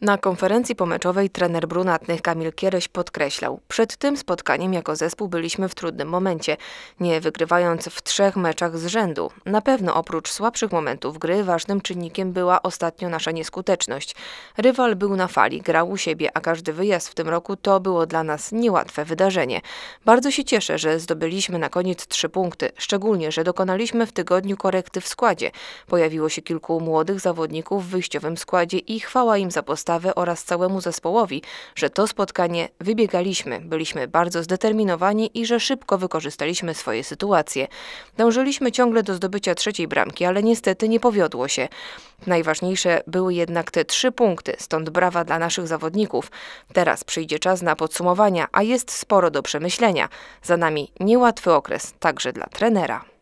Na konferencji pomeczowej trener brunatnych Kamil Kiereś podkreślał: Przed tym spotkaniem jako zespół byliśmy w trudnym momencie, nie wygrywając w trzech meczach z rzędu. Na pewno oprócz słabszych momentów gry ważnym czynnikiem była ostatnio nasza nieskuteczność. Rywal był na fali, grał u siebie, a każdy wyjazd w tym roku to było dla nas niełatwe wydarzenie. Bardzo się cieszę, że zdobyliśmy na koniec trzy punkty, szczególnie, że dokonaliśmy w tygodniu korekty w składzie. Pojawiło się kilku młodych zawodników w wyjściowym składzie i chwała im za postawę oraz całemu zespołowi, że to spotkanie wybiegaliśmy, byliśmy bardzo zdeterminowani i że szybko wykorzystaliśmy swoje sytuacje. Dążyliśmy ciągle do zdobycia trzeciej bramki, ale niestety nie powiodło się. Najważniejsze były jednak te trzy punkty, stąd brawa dla naszych zawodników. Teraz przyjdzie czas na podsumowania, a jest sporo do przemyślenia. Za nami niełatwy okres, także dla trenera.